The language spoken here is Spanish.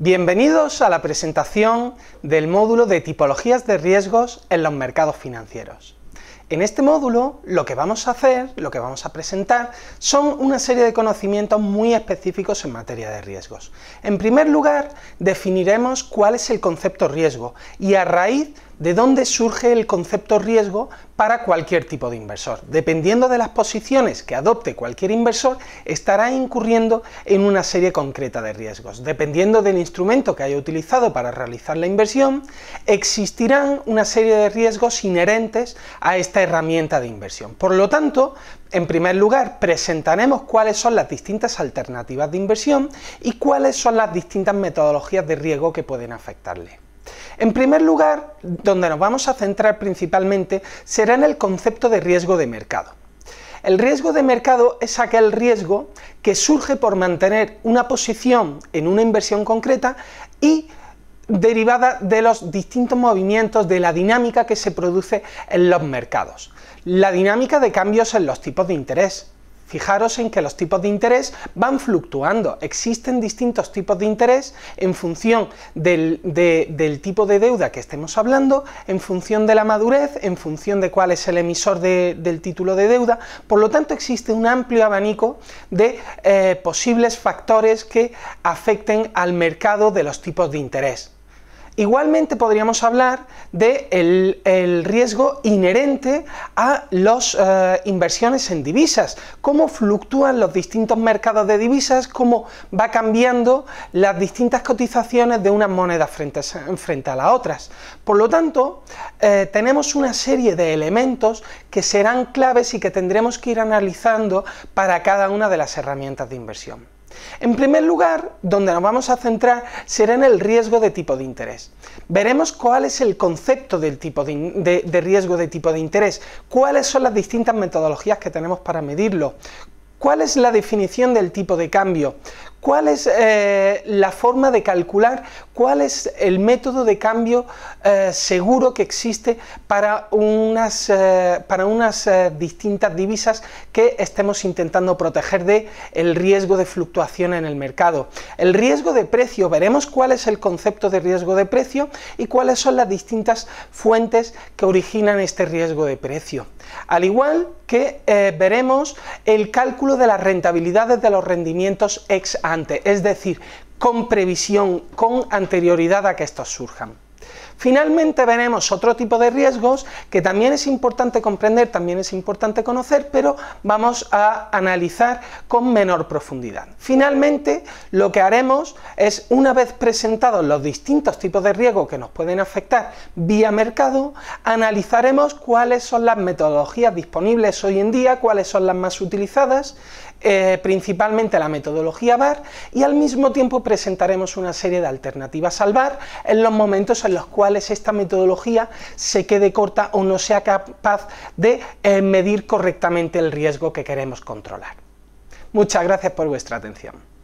Bienvenidos a la presentación del módulo de tipologías de riesgos en los mercados financieros. En este módulo lo que vamos a hacer, lo que vamos a presentar, son una serie de conocimientos muy específicos en materia de riesgos. En primer lugar, definiremos cuál es el concepto riesgo y a raíz de dónde surge el concepto riesgo para cualquier tipo de inversor. Dependiendo de las posiciones que adopte cualquier inversor, estará incurriendo en una serie concreta de riesgos. Dependiendo del instrumento que haya utilizado para realizar la inversión, existirán una serie de riesgos inherentes a esta herramienta de inversión. Por lo tanto, en primer lugar, presentaremos cuáles son las distintas alternativas de inversión y cuáles son las distintas metodologías de riesgo que pueden afectarle. En primer lugar, donde nos vamos a centrar principalmente será en el concepto de riesgo de mercado. El riesgo de mercado es aquel riesgo que surge por mantener una posición en una inversión concreta y derivada de los distintos movimientos, de la dinámica que se produce en los mercados. La dinámica de cambios en los tipos de interés, Fijaros en que los tipos de interés van fluctuando. Existen distintos tipos de interés en función del, tipo de deuda que estemos hablando, en función de la madurez, en función de cuál es el emisor del título de deuda. Por lo tanto, existe un amplio abanico de eh, posibles factores que afecten al mercado de los tipos de interés. Igualmente podríamos hablar del de el, riesgo inherente a las eh, inversiones en divisas, cómo fluctúan los distintos mercados de divisas, cómo va cambiando las distintas cotizaciones de unas monedas frente a, las otras. Por lo tanto, eh, tenemos una serie de elementos que serán claves y que tendremos que ir analizando para cada una de las herramientas de inversión. En primer lugar, donde nos vamos a centrar será en el riesgo de tipo de interés. Veremos cuál es el concepto del tipo de, de riesgo de tipo de interés, cuáles son las distintas metodologías que tenemos para medirlo, cuál es la definición del tipo de cambio, cuál es eh, la forma de calcular, cuál es el método de cambio eh, seguro que existe para unas, eh, para unas distintas divisas que estemos intentando proteger de el riesgo de fluctuación en el mercado. El riesgo de precio, veremos cuál es el concepto de riesgo de precio y cuáles son las distintas fuentes que originan este riesgo de precio. Al igual que veremos el cálculo de las rentabilidades de los rendimientos ex es decir, con previsión, con anterioridad a que estos surjan. Finalmente veremos otro tipo de riesgos que también es importante comprender, también es importante conocer, pero vamos a analizar con menor profundidad. Finalmente, lo que haremos es, una vez presentados los distintos tipos de riesgos que nos pueden afectar vía mercado, analizaremos cuáles son las metodologías disponibles hoy en día, cuáles son las más utilizadas, eh, principalmente la metodología VAR, y al mismo tiempo presentaremos una serie de alternativas al VAR en los momentos en los cuales esta metodología se quede corta o no sea capaz de eh, medir correctamente el riesgo que queremos controlar. Muchas gracias por vuestra atención.